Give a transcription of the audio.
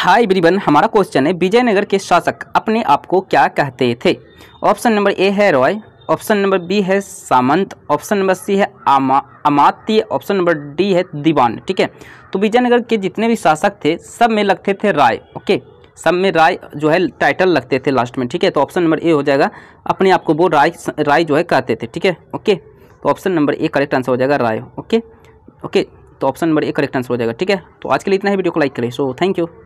हाय ब्रिबन हमारा क्वेश्चन है विजयनगर के शासक अपने आप को क्या कहते थे ऑप्शन नंबर ए है रॉय ऑप्शन नंबर बी है सामंत ऑप्शन नंबर सी है आमा अमात्य ऑप्शन नंबर डी है दीवान ठीक है तो विजयनगर के जितने भी शासक थे सब में लगते थे राय ओके सब में राय जो है टाइटल लगते थे लास्ट में ठीक है तो ऑप्शन नंबर ए हो जाएगा अपने आप को वो राय राय जो है कहते थे ठीक है ओके तो option number A correct answer हो जाएगा राय ओके ओके तो option number A correct answer हो जाएगा ठीक है तो आज के लिए इतना ही वीडियो को लाइक करें सो थैंक यू